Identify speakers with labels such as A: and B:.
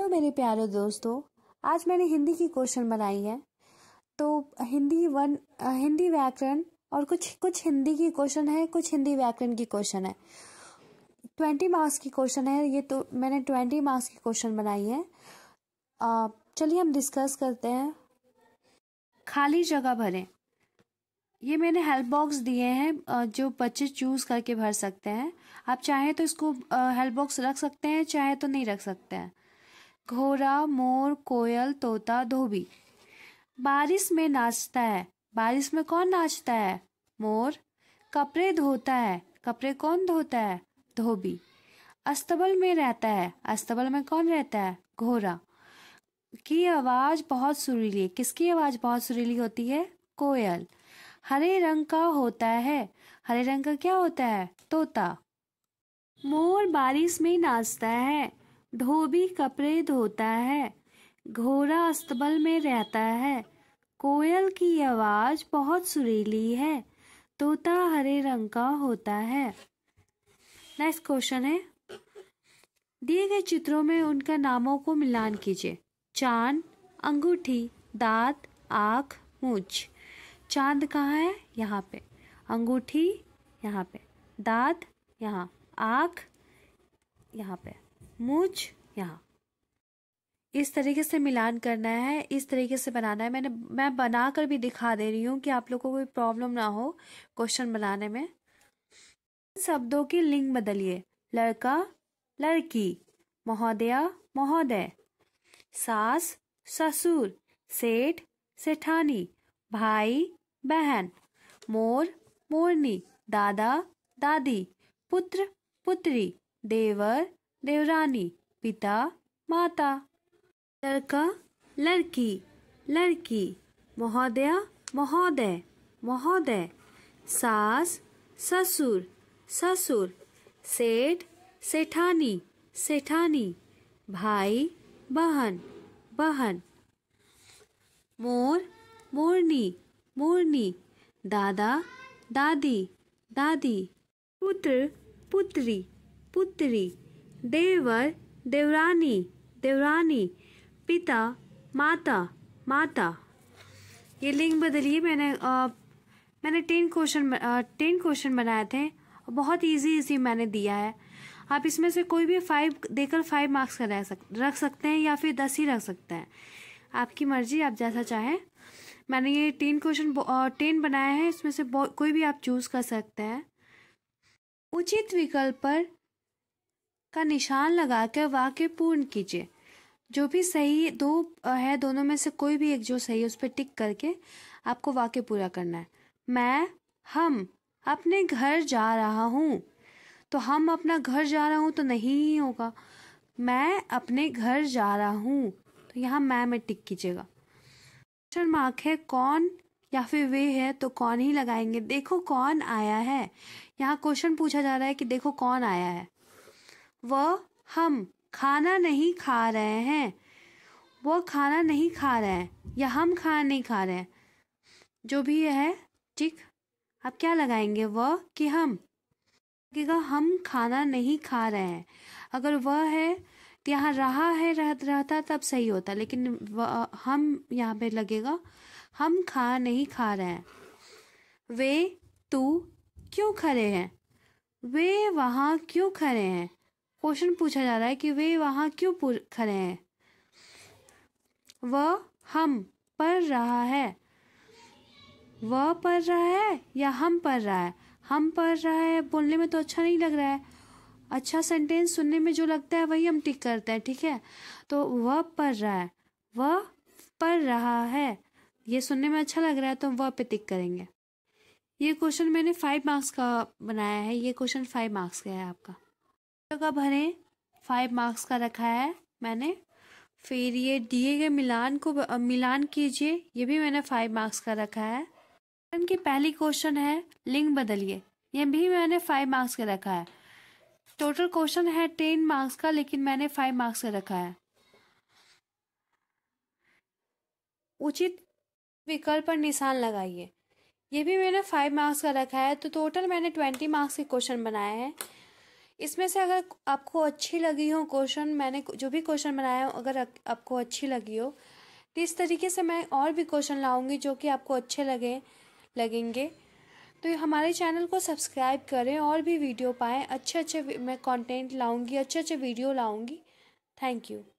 A: hello तो मेरे प्यारे दोस्तों आज मैंने हिंदी की क्वेश्चन बनाई है तो हिंदी वन हिंदी व्याकरण और कुछ कुछ हिंदी की क्वेश्चन है कुछ हिंदी व्याकरण की क्वेश्चन है ट्वेंटी मार्क्स की क्वेश्चन है ये तो मैंने ट्वेंटी मार्क्स की क्वेश्चन बनाई है चलिए हम डिस्कस करते हैं खाली जगह भरें ये मैंने हेल्प बॉक्स दिए हैं जो बच्चे चूज़ करके भर सकते हैं आप चाहें तो इसको हेल्प बॉक्स रख सकते हैं चाहे तो नहीं रख सकते हैं घोड़ा मोर कोयल तोता धोबी बारिश में नाचता है बारिश में कौन नाचता है मोर कपड़े धोता है कपड़े कौन धोता है धोबी अस्तबल में रहता है अस्तबल में कौन रहता है घोड़ा की आवाज़ बहुत सुरीली है किसकी आवाज़ बहुत सुरीली होती है कोयल हरे रंग का होता है हरे रंग का क्या होता है तोता मोर बारिश में नाचता है धोबी कपड़े धोता है घोड़ा अस्तबल में रहता है कोयल की आवाज बहुत सुरीली है तोता हरे रंग का होता है नेक्स्ट क्वेश्चन है दिए गए चित्रों में उनका नामों को मिलान कीजिए चांद अंगूठी दांत आँख मूछ चांद कहाँ है यहाँ पे अंगूठी यहाँ पे दांत यहाँ आँख यहाँ पे मुझ यहाँ इस तरीके से मिलान करना है इस तरीके से बनाना है मैंने मैं बना कर भी दिखा दे रही हूँ कि आप लोग को कोई प्रॉब्लम ना हो क्वेश्चन बनाने में शब्दों की लिंग बदलिए लड़का लड़की महोदया महोदय सास ससुर सेठ सेठानी भाई बहन मोर मोरनी दादा दादी पुत्र पुत्री देवर देवरानी पिता माता लड़का लड़की लड़की महोदया महोदय महोदय सास ससुर ससुर सेठ सेठानी सेठानी भाई बहन बहन मोर मोरनी मोरनी दादा दादी दादी पुत्र पुत्री पुत्री देवर देवरानी देवरानी पिता माता माता ये लिंग बदलिए मैंने आ, मैंने टेन क्वेश्चन टेन क्वेश्चन बनाए थे बहुत इजी इजी मैंने दिया है आप इसमें से कोई भी फाइव देकर फाइव मार्क्स का रह सक रख सकते हैं या फिर दस ही रख सकते हैं आपकी मर्जी आप जैसा चाहें मैंने ये टेन क्वेश्चन टेन बनाया है इसमें से कोई भी आप चूज़ कर सकते हैं उचित विकल्प पर का निशान लगा कर वाक्य पूर्ण कीजिए जो भी सही दो है दोनों में से कोई भी एक जो सही है उस पर टिक करके आपको वाक्य पूरा करना है मैं हम अपने घर जा रहा हूँ तो हम अपना घर जा रहा हूँ तो नहीं होगा मैं अपने घर जा रहा हूँ तो यहाँ मैं में टिक कीजिएगा क्वेश्चन मार्क है कौन या फिर वे है तो कौन ही लगाएंगे देखो कौन आया है यहाँ क्वेश्चन पूछा जा रहा है कि देखो कौन आया है व हम खाना नहीं खा रहे हैं वो खाना नहीं खा रहे हैं या हम खाना नहीं खा रहे हैं जो भी है ठीक आप क्या लगाएंगे वह कि हम लगेगा हम खाना नहीं खा रहे हैं अगर वह है तो यहाँ रहा है रह, रहता तब सही होता लेकिन वह हम यहाँ पे लगेगा हम खा नहीं खा रहे हैं वे तू क्यों खड़े हैं वे वहाँ क्यों खड़े हैं क्वेश्चन पूछा जा रहा है कि वे वहाँ क्यों खड़े हैं वह हम पढ़ रहा है वह पढ़ रहा है या हम पढ़ रहा है हम पढ़ रहा है बोलने में तो अच्छा नहीं लग रहा है अच्छा सेंटेंस सुनने में जो लगता है वही हम टिक करते हैं ठीक है तो वह पढ़ रहा है वह पढ़ रहा है ये सुनने में अच्छा लग रहा है तो हम वह पे टिक करेंगे ये क्वेश्चन मैंने फाइव मार्क्स का बनाया है ये क्वेश्चन फाइव मार्क्स का है आपका जगह भरें फाइव मार्क्स का रखा है मैंने फिर ये दिए गए मिलान को मिलान कीजिए ये भी मैंने फाइव मार्क्स का रखा है की पहली क्वेश्चन है लिंग बदलिए ये भी मैंने फाइव मार्क्स का रखा है टोटल क्वेश्चन है टेन मार्क्स का लेकिन मैंने फाइव मार्क्स का रखा है उचित विकल्प पर निशान लगाइए ये भी मैंने फाइव मार्क्स का रखा है तो टोटल मैंने ट्वेंटी मार्क्स के क्वेश्चन बनाए हैं इसमें से अगर आपको अच्छी लगी हो क्वेश्चन मैंने जो भी क्वेश्चन बनाया हो अगर आपको अच्छी लगी हो तो इस तरीके से मैं और भी क्वेश्चन लाऊंगी जो कि आपको अच्छे लगे लगेंगे तो हमारे चैनल को सब्सक्राइब करें और भी वीडियो पाएँ अच्छे अच्छे मैं कंटेंट लाऊंगी अच्छे अच्छे वीडियो लाऊंगी थैंक यू